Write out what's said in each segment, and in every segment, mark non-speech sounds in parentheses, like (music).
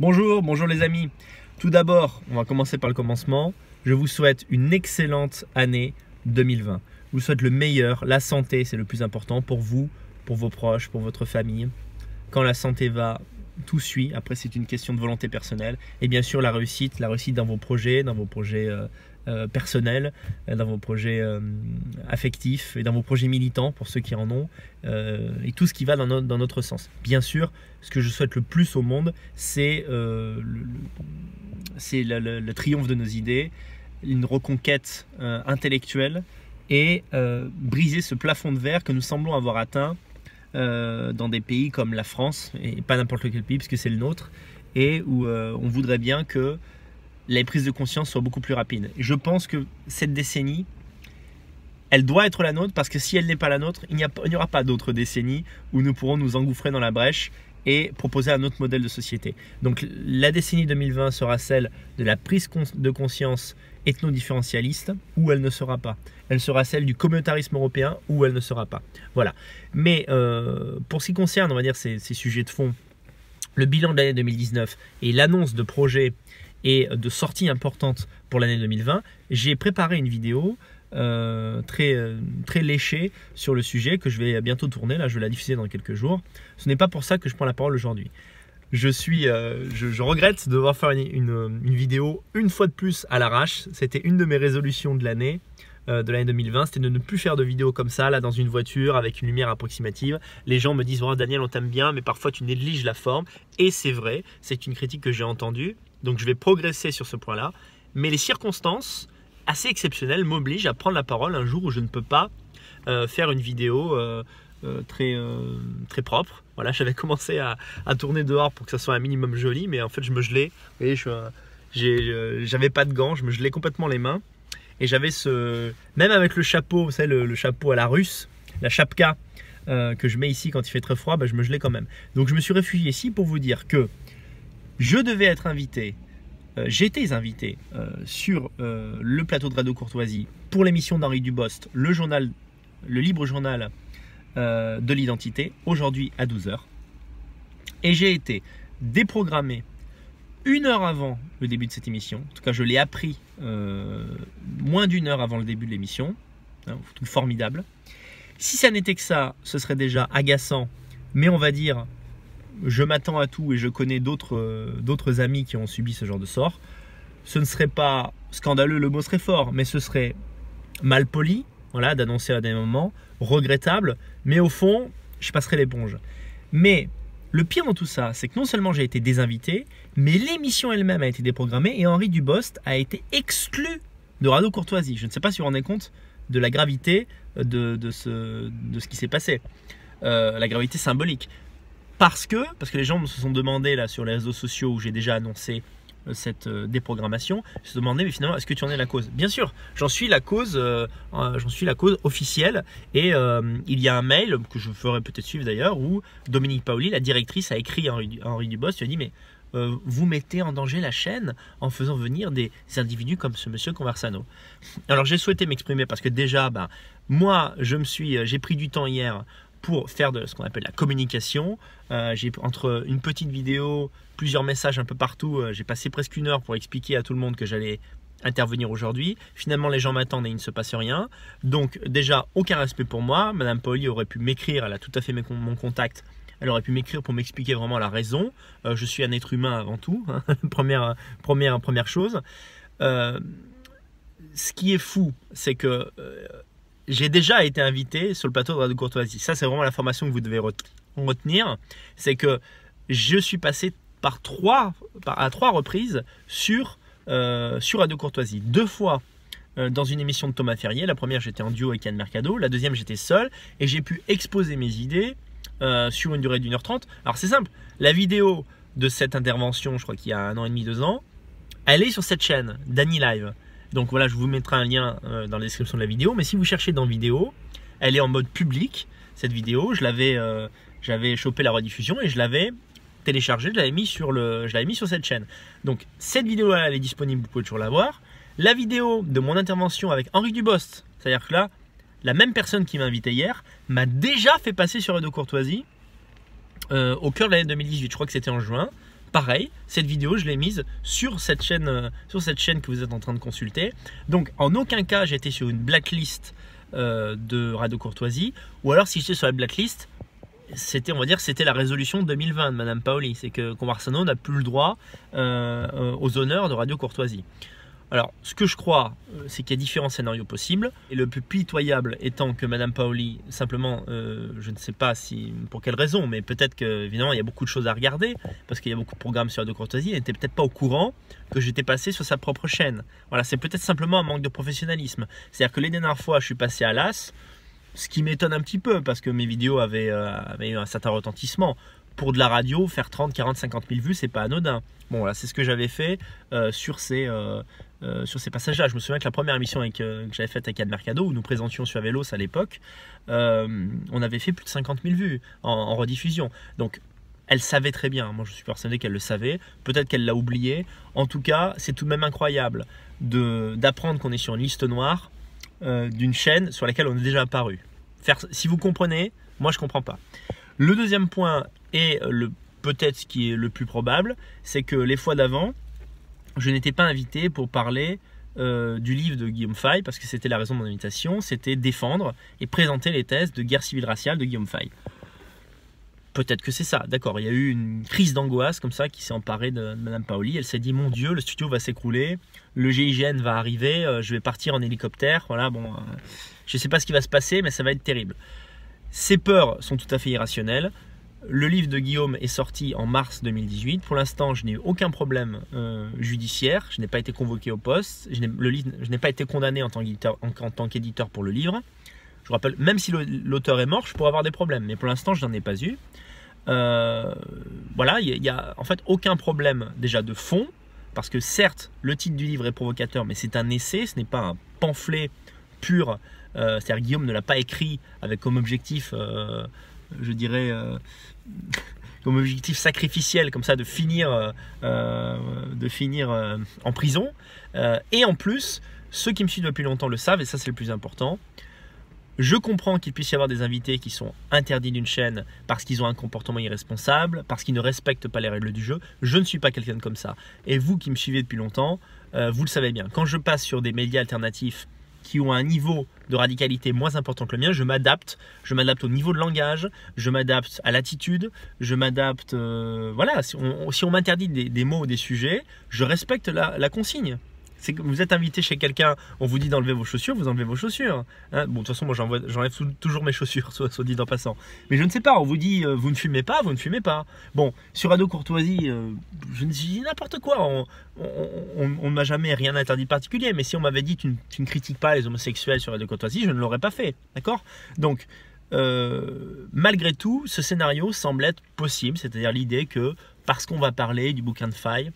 Bonjour, bonjour les amis. Tout d'abord, on va commencer par le commencement. Je vous souhaite une excellente année 2020. Je vous souhaite le meilleur, la santé, c'est le plus important pour vous, pour vos proches, pour votre famille. Quand la santé va, tout suit. Après, c'est une question de volonté personnelle. Et bien sûr, la réussite, la réussite dans vos projets, dans vos projets euh, euh, personnel euh, dans vos projets euh, affectifs et dans vos projets militants pour ceux qui en ont, et tout ce qui va dans, dans, notre sens. Bien sûr, ce que je souhaite le plus au monde, c'est le, le, triomphe de nos idées, une reconquête intellectuelle et briser ce plafond de verre que nous semblons avoir atteint dans des pays comme la France, et pas n'importe quel pays, puisque c'est le nôtre, et où on voudrait bien que les prises de conscience soient beaucoup plus rapides. Je pense que cette décennie, elle doit être la nôtre parce que si elle n'est pas la nôtre, il n'y aura pas d'autres décennies où nous pourrons nous engouffrer dans la brèche et proposer un autre modèle de société. Donc la décennie 2020 sera celle de la prise de conscience ethno-différentialiste ou elle ne sera pas. Elle sera celle du communautarisme européen ou elle ne sera pas. Voilà. Mais euh, pour ce qui concerne, on va dire, ces sujets de fond, le bilan de l'année 2019 et l'annonce de projets et de sorties importantes pour l'année 2020, j'ai préparé une vidéo euh, très, euh, très léchée sur le sujet que je vais bientôt tourner. Là, je vais la diffuser dans quelques jours. Ce n'est pas pour ça que je prends la parole aujourd'hui. Je, suis, euh, je, regrette de devoir faire une, vidéo une fois de plus à l'arrache. C'était une de mes résolutions de l'année de l'année 2020, c'était de ne plus faire de vidéos comme ça, là dans une voiture avec une lumière approximative. Les gens me disent, oh, Daniel, on t'aime bien, mais parfois tu négliges la forme. Et c'est vrai, c'est une critique que j'ai entendue. Donc je vais progresser sur ce point-là. Mais les circonstances assez exceptionnelles m'obligent à prendre la parole un jour où je ne peux pas euh, faire une vidéo euh, euh, très, très propre. Voilà, (laughs) j'avais commencé à, tourner dehors pour que ça soit un minimum joli, mais en fait je me gelais. Vous voyez, je j'avais pas de gants, je me gelais complètement les mains. Et j'avais ce... Même avec le chapeau, vous savez, le, chapeau à la russe, la chapka que je mets ici quand il fait très froid, bah, je me gelais quand même. Donc je me suis réfugié ici pour vous dire que je devais être invité, euh, j'étais invité euh, sur euh, le plateau de Radio Courtoisie pour l'émission d'Henri Dubost, le journal, le libre journal de l'identité, aujourd'hui à 12h. Et j'ai été déprogrammé une heure avant le début de cette émission. En tout cas, je l'ai appris moins d'une heure avant le début de l'émission. Hein, formidable. Si ça n'était que ça, ce serait déjà agaçant, mais on va dire je m'attends à tout et je connais euh, d'autres amis qui ont subi ce genre de sort, ce ne serait pas scandaleux, le mot serait fort, mais ce serait mal poli, voilà, d'annoncer à des moments, regrettable, mais au fond, je passerai l'éponge. Mais le pire dans tout ça, c'est que non seulement j'ai été désinvité, mais l'émission elle-même a été déprogrammée et Henri Dubost a été exclu de Radeau Courtoisie. Je ne sais pas si vous vous rendez compte de la gravité de, ce, de ce qui s'est passé, euh, la gravité symbolique parce que, parce que les gens se sont demandés là sur les réseaux sociaux où j'ai déjà annoncé euh, cette euh, déprogrammation, se me mais finalement est-ce que tu en es la cause Bien sûr, j'en suis la cause, euh, j'en suis la cause officielle et il y a un mail que je ferai peut-être suivre d'ailleurs où Dominique Paoli, la directrice, a écrit à Henri, Dubos, tu as dit mais vous mettez en danger la chaîne en faisant venir des individus comme ce monsieur Conversano. Alors j'ai souhaité m'exprimer parce que déjà, ben, moi, je me suis, j'ai pris du temps hier pour faire de ce qu'on appelle la communication. Euh, j'ai entre une petite vidéo, plusieurs messages un peu partout, euh, j'ai passé presque une heure pour expliquer à tout le monde que j'allais intervenir aujourd'hui. Finalement, les gens m'attendent et il ne se passe rien. Donc déjà, aucun respect pour moi. Madame Pauli aurait pu m'écrire, elle a tout à fait mon contact. Elle aurait pu m'écrire pour m'expliquer vraiment la raison. Euh, je suis un être humain avant tout, hein. (laughs) première, première, première chose. ce qui est fou, c'est que j'ai déjà été invité sur le plateau de Radio Courtoisie. Ça, c'est vraiment l'information que vous devez retenir. C'est que je suis passé par trois, à trois reprises sur, euh, sur Radio Courtoisie. Deux fois euh, dans une émission de Thomas Ferrier. La première, j'étais en duo avec Anne Mercado. La deuxième, j'étais seul. Et j'ai pu exposer mes idées euh, sur une durée d'une heure trente. Alors, c'est simple. La vidéo de cette intervention, je crois qu'il y a un an et demi, deux ans, elle est sur cette chaîne, Dany Live. Donc voilà, je vous mettrai un lien euh, dans la description de la vidéo. Mais si vous cherchez dans vidéo, elle est en mode public. Cette vidéo, je l'avais, euh, j'avais chopé la rediffusion et je l'avais téléchargée, je l'avais mis sur le, je mis sur cette chaîne. Donc cette vidéo là, elle est disponible, vous pouvez toujours la voir. La vidéo de mon intervention avec Henri Dubost, c'est-à-dire que là, la même personne qui m'a invité hier m'a déjà fait passer sur Edo Courtoisie euh, au cœur de l'année 2018. Je crois que c'était en juin. Pareil, cette vidéo, je l'ai mise sur cette, chaîne, euh, sur cette chaîne que vous êtes en train de consulter. Donc, en aucun cas, j'étais sur une blacklist euh, de Radio Courtoisie. Ou alors, si j'étais sur la blacklist, c'était, on va dire, c'était la résolution 2020 de Madame Paoli. C'est que Conversano n'a plus le droit euh, aux honneurs de Radio Courtoisie. Alors, ce que je crois, euh, c'est qu'il y a différents scénarios possibles. Et le plus pitoyable étant que Madame Paoli, simplement, euh, je ne sais pas si pour quelle raison, mais peut-être que il y a beaucoup de choses à regarder parce qu'il y a beaucoup de programmes sur la de courtoisie. Elle n'était peut-être pas au courant que j'étais passé sur sa propre chaîne. Voilà, c'est peut-être simplement un manque de professionnalisme. C'est-à-dire que les dernières fois, je suis passé à l'AS, ce qui m'étonne un petit peu parce que mes vidéos avaient, euh, eu un certain retentissement pour de la radio, faire 30, 40, 50 000 vues, c'est pas anodin. Bon, voilà, c'est ce que j'avais fait sur ces, euh, sur ces passages-là. Je me souviens que la première émission euh, que j'avais faite avec Ad Mercado, où nous présentions sur Vélos à l'époque, euh, on avait fait plus de 50 000 vues en, rediffusion. Donc, elle savait très bien. Moi, je suis persuadé qu'elle le savait. Peut-être qu'elle l'a oublié. En tout cas, c'est tout de même incroyable d'apprendre qu'on est sur une liste noire d'une chaîne sur laquelle on est déjà apparu. si vous comprenez, moi, je ne comprends pas. Le deuxième point et le peut-être ce qui est le plus probable, c'est que les fois d'avant, je n'étais pas invité pour parler euh, du livre de Guillaume Fay, parce que c'était la raison de mon invitation, c'était défendre et présenter les thèses de guerre civile raciale de Guillaume Fay. Peut-être que c'est ça, d'accord. Il y a eu une crise d'angoisse comme ça qui s'est emparée de Madame Paoli. Elle s'est dit Mon Dieu, le studio va s'écrouler, le GIGN va arriver, euh, je vais partir en hélicoptère. Voilà, bon, euh, je ne sais pas ce qui va se passer, mais ça va être terrible. Ces peurs sont tout à fait irrationnelles. Le livre de Guillaume est sorti en mars 2018. Pour l'instant, je n'ai eu aucun problème euh, judiciaire. Je n'ai pas été convoqué au poste. Je n'ai pas été condamné en tant qu'éditeur pour le livre. Je vous rappelle, même si l'auteur est mort, je pourrais avoir des problèmes. Mais pour l'instant, je n'en ai pas eu. Euh, voilà, il n'y a, en fait aucun problème déjà de fond. Parce que certes, le titre du livre est provocateur, mais c'est un essai, ce n'est pas un pamphlet pur. Euh, c'est-à-dire Guillaume ne l'a pas écrit avec comme objectif je dirais, euh, comme objectif sacrificiel, comme ça, de finir, euh, euh, de finir en prison. et en plus, ceux qui me suivent depuis longtemps le savent, et ça c'est le plus important. Je comprends qu'il puisse y avoir des invités qui sont interdits d'une chaîne parce qu'ils ont un comportement irresponsable, parce qu'ils ne respectent pas les règles du jeu. Je ne suis pas quelqu'un comme ça. Et vous qui me suivez depuis longtemps, vous le savez bien. Quand je passe sur des médias alternatifs qui ont un niveau de radicalité moins important que le mien, je m'adapte. Je m'adapte au niveau de langage, je m'adapte à l'attitude, je m'adapte. Euh, voilà, si on, m'interdit des, mots ou des sujets, je respecte la consigne c'est vous êtes invité chez quelqu'un, on vous dit d'enlever vos chaussures, vous enlevez vos chaussures. Hein. bon, de toute façon, moi j'enlève toujours mes chaussures, (laughs) soit, dit en passant. Mais je ne sais pas, on vous dit euh, vous ne fumez pas, vous ne fumez pas. Bon, sur Ado Courtoisie, euh, je ne dis n'importe quoi. On ne m'a jamais rien interdit particulier, mais si on m'avait dit tu, ne critiques pas les homosexuels sur Ado Courtoisie, je ne l'aurais pas fait. D'accord Donc, euh, malgré tout, ce scénario semble être possible, c'est-à-dire l'idée que parce qu'on va parler du bouquin de faille,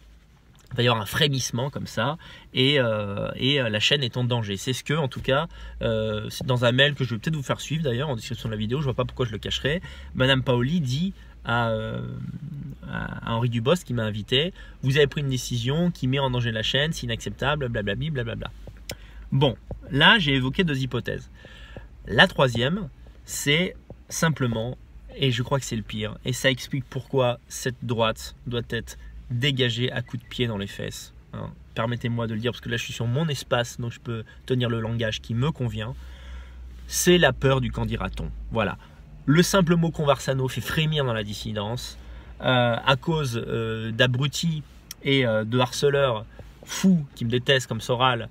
il va y avoir un frémissement comme ça et, euh, euh, la chaîne est en danger. C'est ce que, en tout cas, euh, dans un mail que je vais peut-être vous faire suivre d'ailleurs en description de la vidéo, je ne vois pas pourquoi je le cacherai. Madame Paoli dit à, à Henri Dubos qui m'a invité, vous avez pris une décision qui met en danger la chaîne, c'est inacceptable, blablabla. blablabla. Bon, là j'ai évoqué deux hypothèses. La troisième, c'est simplement, et je crois que c'est le pire, et ça explique pourquoi cette droite doit être dégager à coups de pied dans les fesses. Hein. Permettez-moi de le dire parce que là je suis sur mon espace, donc je peux tenir le langage qui me convient. C'est la peur du candidaton. Voilà. Le simple mot conversano fait frémir dans la dissidence euh, à cause euh, d'abrutis et euh, de harceleurs fous qui me détestent comme Soral.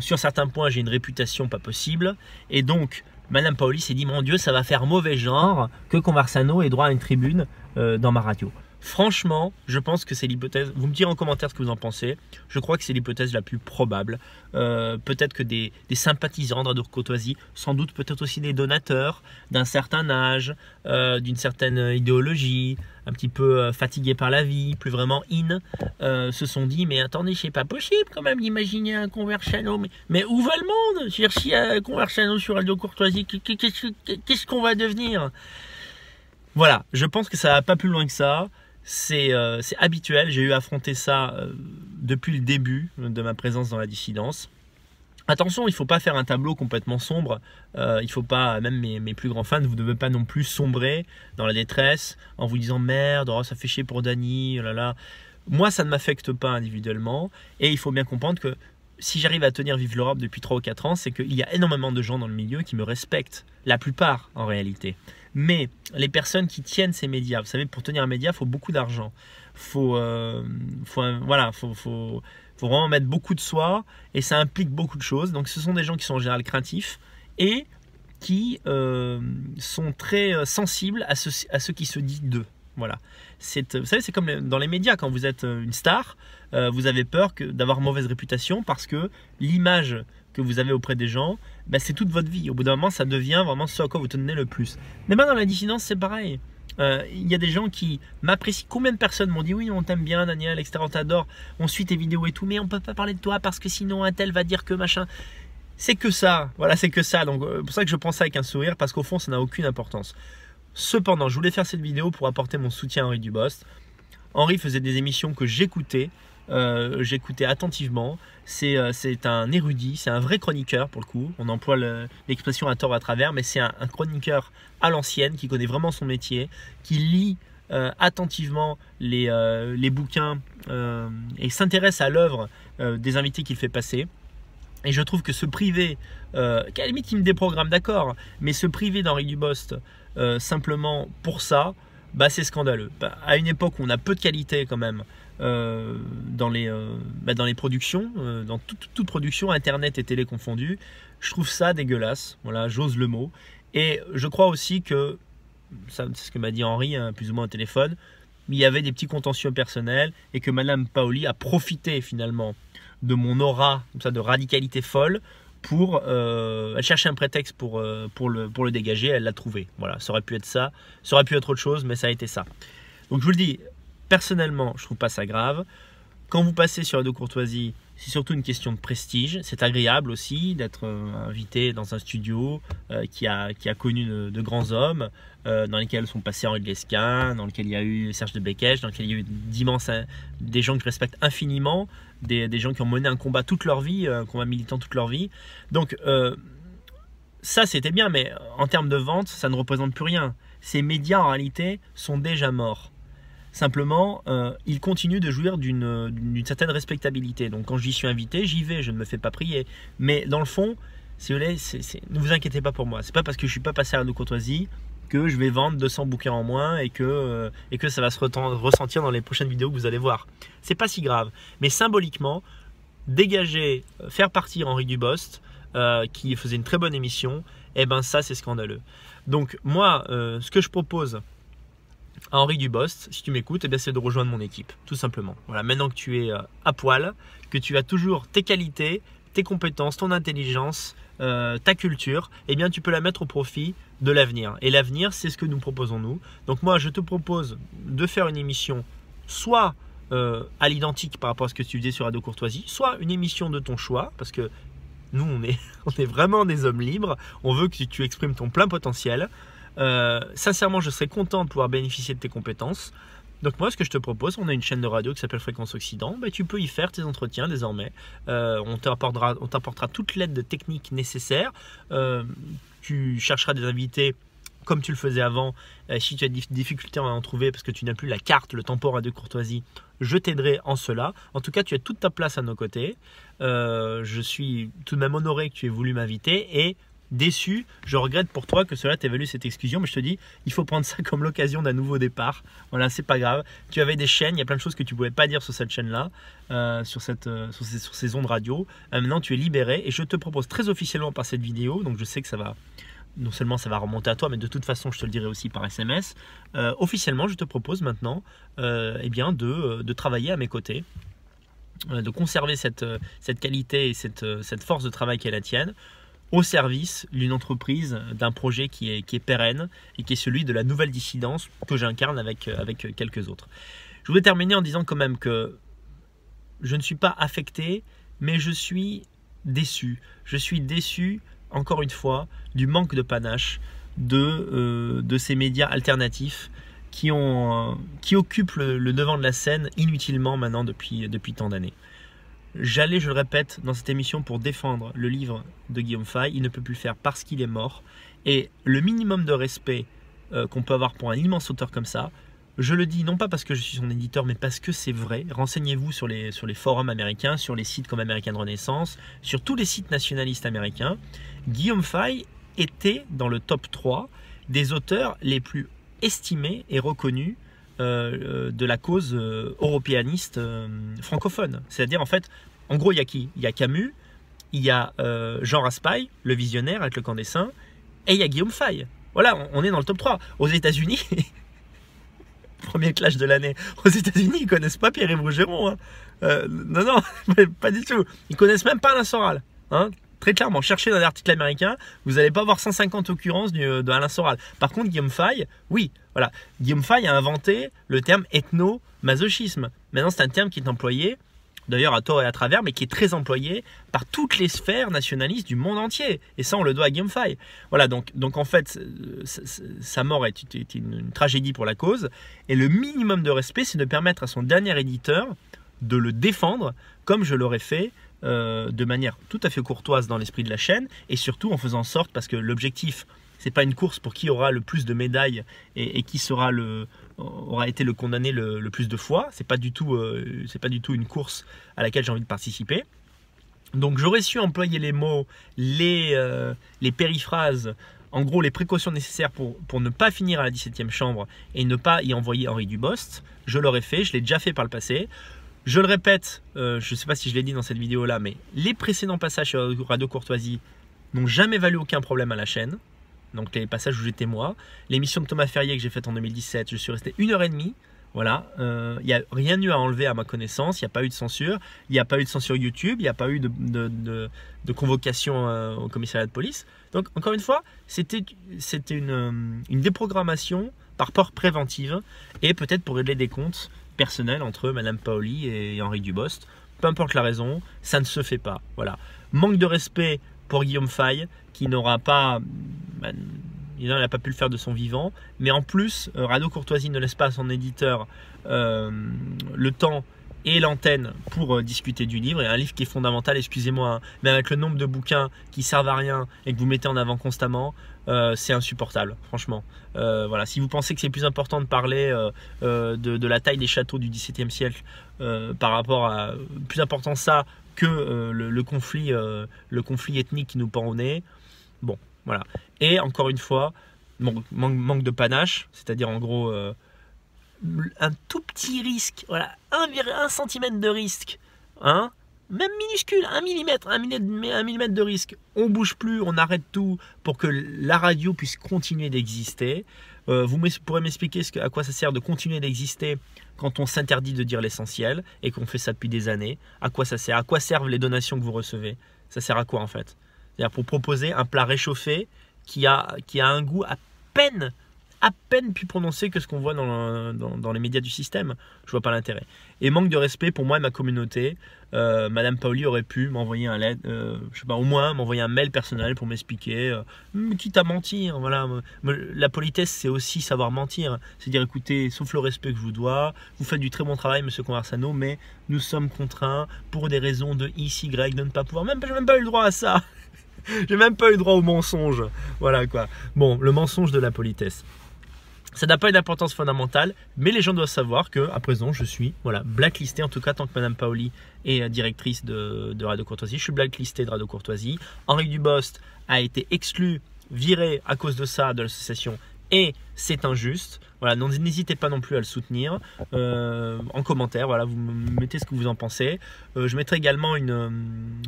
sur certains points, j'ai une réputation pas possible. Et donc, Madame Paoli s'est dit Mon Dieu, ça va faire mauvais genre que Conversano ait droit à une tribune dans ma radio. Franchement, je pense que c'est l'hypothèse. Vous me direz en commentaire ce que vous en pensez. Je crois que c'est l'hypothèse la plus probable. Euh, peut-être que des, des sympathisants de Courtoisie, sans doute peut-être aussi des donateurs d'un certain âge, euh, d'une certaine idéologie, un petit peu euh, fatigués par la vie, plus vraiment in, se sont dit Mais attendez, c'est pas possible quand même d'imaginer un Conversano. Mais, mais où va le monde Chercher un Conversano sur Radio Courtoisie, qu'est-ce qu'on va devenir voilà, je pense que ça va pas plus loin que ça. Euh, c'est habituel, j'ai eu à affronter ça euh, depuis le début de ma présence dans la dissidence. Attention, il ne faut pas faire un tableau complètement sombre. Euh, il faut pas, même mes, plus grands fans, vous ne devez pas non plus sombrer dans la détresse en vous disant merde, oh, ça fait chier pour Dany, oh Moi, ça ne m'affecte pas individuellement. Et il faut bien comprendre que si j'arrive à tenir Vive l'Europe depuis 3 ou 4 ans, c'est qu'il y a énormément de gens dans le milieu qui me respectent. La plupart, en réalité. Mais les personnes qui tiennent ces médias, vous savez, pour tenir un média, il faut beaucoup d'argent. Euh, euh, faut, faut, vraiment mettre beaucoup de soi et ça implique beaucoup de choses. Donc ce sont des gens qui sont en général craintifs et qui euh, sont très sensibles à ce, à ce qui se dit d'eux. Voilà. Euh, vous savez, c'est comme dans les médias, quand vous êtes euh, une star, euh, vous avez peur d'avoir mauvaise réputation parce que l'image que vous avez auprès des gens, ben, c'est toute votre vie. Au bout d'un moment, ça devient vraiment ce à quoi vous tenez le plus. Mais ben, dans la dissidence, c'est pareil. Il y a des gens qui m'apprécient. Combien de personnes m'ont dit oui, on t'aime bien, Daniel, etc. On t'adore, on suit tes vidéos et tout, mais on peut pas parler de toi parce que sinon un tel va dire que machin. C'est que ça, voilà, c'est que ça. Donc, c'est pour ça que je pense ça avec un sourire parce qu'au fond, ça n'a aucune importance. Cependant, je voulais faire cette vidéo pour apporter mon soutien à Henri Dubost. Henri faisait des émissions que j'écoutais, euh, j'écoutais attentivement. Euh, c'est un érudit, c'est un vrai chroniqueur pour le coup. On emploie l'expression à tort à travers, mais c'est un, chroniqueur à l'ancienne qui connaît vraiment son métier, qui lit euh, attentivement les, les bouquins et s'intéresse à l'œuvre des invités qu'il fait passer. Et je trouve que se priver, qu'à la limite il me déprogramme d'accord, mais se priver d'Henri Dubost euh, simplement pour ça, bah, c'est scandaleux. Bah, à une époque où on a peu de qualité quand même euh, dans, les, euh, bah, dans les productions, dans toute, production, Internet et télé je trouve ça dégueulasse, voilà, j'ose le mot. Et je crois aussi que, c'est ce que m'a dit Henri, hein, plus ou moins au téléphone, il y avait des petits contentieux personnels et que Madame Paoli a profité finalement de mon aura ça, de radicalité folle pour euh, elle cherchait un prétexte pour, euh, pour, le, pour le dégager, elle l'a trouvé. Voilà, ça aurait pu être ça, ça aurait pu être autre chose, mais ça a été ça. Donc je vous le dis, personnellement, je trouve pas ça grave. Quand vous passez sur la de courtoisie, c'est surtout une question de prestige. C'est agréable aussi d'être euh, invité dans un studio euh, qui, a, qui a connu de, grands hommes, euh, dans lesquels sont passés Henri Glesquin, dans lequel il y a eu Serge de Bekech, dans lequel il y a eu d'immenses, des gens que je respecte infiniment, des, gens qui ont mené un combat toute leur vie, un combat militant toute leur vie. Donc, ça c'était bien, mais en termes de vente, ça ne représente plus rien. Ces médias en réalité sont déjà morts. Simplement, euh, il continue de jouir d'une certaine respectabilité. Donc quand j'y suis invité, j'y vais, je ne me fais pas prier. Mais dans le fond, si vous voulez, ne vous inquiétez pas pour moi. C'est pas parce que je suis pas passé à la courtoisie que je vais vendre 200 bouquins en moins et que, euh, ça va se ressentir dans les prochaines vidéos que vous allez voir. C'est pas si grave. Mais symboliquement, dégager, euh, faire partir Henri Dubost, qui faisait une très bonne émission, eh ben ça c'est scandaleux. Donc moi, ce que je propose, Henri Dubost, si tu m'écoutes, eh c'est de rejoindre mon équipe, tout simplement. Voilà, maintenant que tu es euh, à poil, que tu as toujours tes qualités, tes compétences, ton intelligence, euh, ta culture, eh bien tu peux la mettre au profit de l'avenir. Et l'avenir, c'est ce que nous proposons nous. Donc moi, je te propose de faire une émission soit euh, à l'identique par rapport à ce que tu disais sur Radio Courtoisie, soit une émission de ton choix, parce que nous, on (laughs) on est vraiment des hommes libres, on veut que tu exprimes ton plein potentiel. Euh, sincèrement, je serais content de pouvoir bénéficier de tes compétences. Donc moi, ce que je te propose, on a une chaîne de radio qui s'appelle Fréquence Occident. Bah, tu peux y faire tes entretiens désormais. Euh, on t'apportera, toute l'aide technique nécessaire. Euh, tu chercheras des invités comme tu le faisais avant. si tu as des difficultés à en trouver parce que tu n'as plus la carte, le pour de courtoisie, je t'aiderai en cela. En tout cas, tu as toute ta place à nos côtés. je suis tout de même honoré que tu aies voulu m'inviter et déçu, je regrette pour toi que cela t'ait valu cette exclusion, mais je te dis, il faut prendre ça (laughs) comme l'occasion d'un nouveau départ. Voilà, c'est pas grave. Tu avais des chaînes, il y a plein de choses que tu pouvais pas dire sur cette chaîne-là, euh, sur, cette, euh, sur, ces, ondes de ondes radio. Euh, maintenant, tu es libéré et je te propose très officiellement par cette vidéo, donc je sais que ça va, non seulement ça va remonter à toi, mais de toute façon, je te le dirai aussi par SMS. officiellement, je te propose maintenant eh bien, de, travailler à mes côtés de conserver cette, cette qualité et cette, cette force de travail qui est la tienne, au service d'une entreprise, euh, d'un projet qui est, qui est, pérenne et qui est celui de la nouvelle dissidence que j'incarne avec, euh, avec euh, quelques autres. Je voudrais terminer en disant quand même que je ne suis pas affecté, mais je suis déçu. Je suis déçu, encore une fois, du manque de panache de, de ces médias alternatifs qui, ont, qui occupent le, le, devant de la scène inutilement maintenant depuis, depuis tant d'années. J'allais, je le répète, dans cette émission pour défendre le livre de Guillaume Fay. Il ne peut plus le faire parce qu'il est mort. Et le minimum de respect euh, qu'on peut avoir pour un immense auteur comme ça, je le dis non pas parce que je suis son éditeur, mais parce que c'est vrai. Renseignez-vous sur les, sur les forums américains, sur les sites comme American Renaissance, sur tous les sites nationalistes américains. Guillaume Fay était dans le top 3 des auteurs les plus estimés et reconnus euh, euh, de la cause euh, européaniste francophone. C'est-à-dire, en fait, en gros, il y a qui Il y a Camus, il y a Jean Raspail, le visionnaire avec le camp des saints, et il y a Guillaume Fay. Voilà, on est dans le top 3. Aux États-Unis, (laughs) premier clash de l'année, aux États-Unis, ils connaissent pas Pierre-Yves Rougeron. Hein. non, non, (laughs) pas du tout. Ils connaissent même pas Alain Soral. Hein. Très clairement, cherchez dans l'article américain, vous n'allez pas avoir 150 occurrences d'Alain de Alain Soral. Par contre, Guillaume Fay, oui, voilà. Guillaume Fay a inventé le terme ethno-masochisme. Maintenant, c'est un terme qui est employé d'ailleurs à tort et à travers, mais qui est très employé par toutes les sphères nationalistes du monde entier. Et ça, on le doit à Guillaume Fay. Voilà, donc, donc en fait, sa mort est, une, tragédie pour la cause. Et le minimum de respect, c'est de permettre à son dernier éditeur de le défendre comme je l'aurais fait euh, de manière tout à fait courtoise dans l'esprit de la chaîne et surtout en faisant sorte, parce que l'objectif, c'est pas une course pour qui aura le plus de médailles et, qui sera le, aura été le condamné le, plus de fois. C'est pas du tout, euh, c'est pas du tout une course à laquelle j'ai envie de participer. Donc j'aurais su employer les mots, les, euh, les périphrases, en gros les précautions nécessaires pour, pour ne pas finir à la 17e chambre et ne pas y envoyer Henri Dubost. Je l'aurais fait, je l'ai déjà fait par le passé. Je le répète, euh, je ne sais pas si je l'ai dit dans cette vidéo-là, mais les précédents passages sur Radio Courtoisie n'ont jamais valu aucun problème à la chaîne. Donc les passages où j'étais moi, l'émission de Thomas Ferrier que j'ai faite en 2017, je suis resté une heure et demie. Voilà, il euh, n'y a rien eu à enlever à ma connaissance, il n'y a pas eu de censure, il n'y a pas eu de censure YouTube, il n'y a pas eu de, convocation euh, au commissariat de police. Donc encore une fois, c'était une, une déprogrammation par port préventive et peut-être pour régler des comptes personnel entre Madame Paoli et Henri Dubost. Peu importe la raison, ça ne se fait pas. Voilà. Manque de respect pour Guillaume Faye, qui n'aura pas. Ben, il n'a pas pu le faire de son vivant. Mais en plus, euh, Rado Courtoisie ne laisse pas à son éditeur euh, le temps et l'antenne pour euh, discuter du livre. Et un livre qui est fondamental, excusez-moi, hein, mais avec le nombre de bouquins qui servent à rien et que vous mettez en avant constamment, euh, c'est insupportable, franchement. Euh, voilà, si vous pensez que c'est plus important de parler de, la taille des châteaux du XVIIe siècle par rapport à plus important ça que le, conflit, le conflit ethnique qui nous pend au nez, bon, voilà. Et encore une fois, manque, manque de panache, c'est-à-dire en gros un tout petit risque, voilà, un centimètre de risque, hein, même minuscule, un millimètre un millimètre de risque, on bouge plus, on arrête tout pour que la radio puisse continuer d'exister. Euh, vous pourrez m'expliquer à quoi ça sert de continuer d'exister quand on s'interdit de dire l'essentiel et qu'on fait ça depuis des années. À quoi ça sert À quoi servent les donations que vous recevez Ça sert à quoi en fait C'est-à-dire pour proposer un plat réchauffé qui a, qui a un goût à peine à peine pu prononcer que ce qu'on voit dans, dans, les médias du système. Je vois pas l'intérêt. Et manque de respect pour moi et ma communauté. Euh, Madame Paoli aurait pu m'envoyer un lettre, euh, je sais pas, au moins m'envoyer un mail personnel pour m'expliquer, euh, quitte à mentir. Voilà, la politesse c'est aussi savoir mentir, c'est dire écoutez, sauf le respect que je vous dois, vous faites du très bon travail, Monsieur Conversano, mais nous sommes contraints pour des raisons de ici, y de ne pas pouvoir. Même, j'ai même pas eu le droit à ça. (laughs) j'ai même pas eu le droit au mensonge. Voilà quoi. Bon, le mensonge de la politesse. Ça n'a pas une importance fondamentale, mais les gens doivent savoir que à présent je suis voilà blacklisté en tout cas tant que Madame Paoli est euh, directrice de, de Radio Courtoisie, je suis blacklisté de Radio Courtoisie. Henri Dubost a été exclu, viré à cause de ça de l'association et c'est injuste. Voilà, n'hésitez pas non plus à le soutenir euh, en commentaire. Voilà, vous mettez ce que vous en pensez. Euh, je mettrai également une. Euh,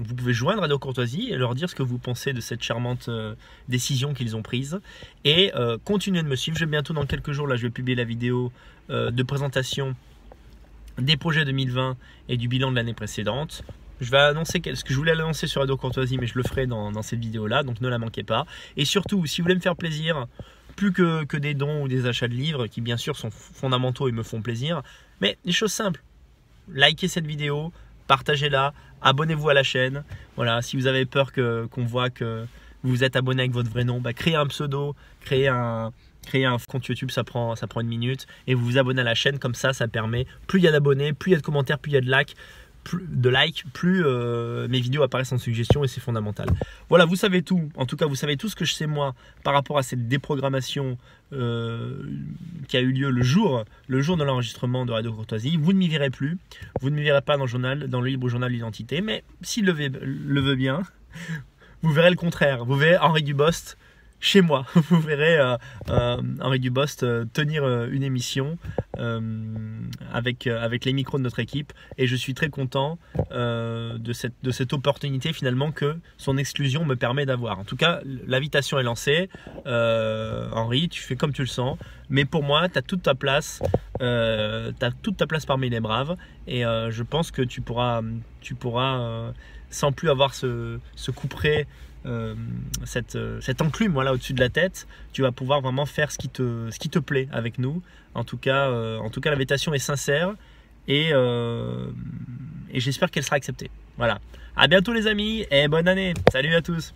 vous pouvez joindre Radio Courtoisie et leur dire ce que vous pensez de cette charmante décision qu'ils ont prise. Et continuez de me suivre. Je vais bientôt, dans quelques jours, là, je vais publier la vidéo de présentation des projets 2020 et du bilan de l'année précédente. Je vais annoncer ce que je voulais annoncer sur Radio Courtoisie, mais je le ferai dans, dans cette vidéo-là, donc ne la manquez pas. Et surtout, si vous voulez me faire plaisir, plus que, des dons ou des achats de livres, qui bien sûr sont fondamentaux et me font plaisir, mais des choses simples. Likez cette vidéo, partagez-la, abonnez-vous à la chaîne. Voilà, si vous avez peur qu'on voit que vous êtes abonné avec votre vrai nom, bah créez un pseudo, créez un, un compte YouTube, ça prend, ça prend une minute, et vous vous abonnez à la chaîne, comme ça, ça permet, plus il y a d'abonnés, plus il y a de commentaires, plus il y a de likes, plus de likes, plus euh, mes vidéos apparaissent en suggestion et c'est fondamental. Voilà, vous savez tout. En tout cas, vous savez tout ce que je sais moi par rapport à cette déprogrammation euh, qui a eu lieu le jour, le jour de l'enregistrement de Radio Courtoisie. Vous ne m'y verrez plus. Vous ne m'y verrez pas dans le journal, dans le libre journal d'identité. Mais s'il le, le, veut bien, (laughs) vous verrez le contraire. Vous verrez Henri Dubost chez moi. (laughs) Vous verrez Henri euh, euh, Dubost euh, tenir une émission avec, avec les micros de notre équipe. Et je suis très content de, cette, de cette opportunité finalement que son exclusion me permet d'avoir. En tout cas, l'invitation est lancée. Henri, tu fais comme tu le sens. Mais pour moi, tu as toute ta place. tu as toute ta place parmi les braves. Et je pense que tu pourras, tu pourras sans plus avoir ce, ce couperet euh, euh, cette, enclume au-dessus de la tête, tu vas pouvoir vraiment faire ce qui te, ce qui te plaît avec nous. En tout cas, euh, cas l'invitation est sincère et, et j'espère qu'elle sera acceptée. Voilà. À bientôt les amis et bonne année. Salut à tous.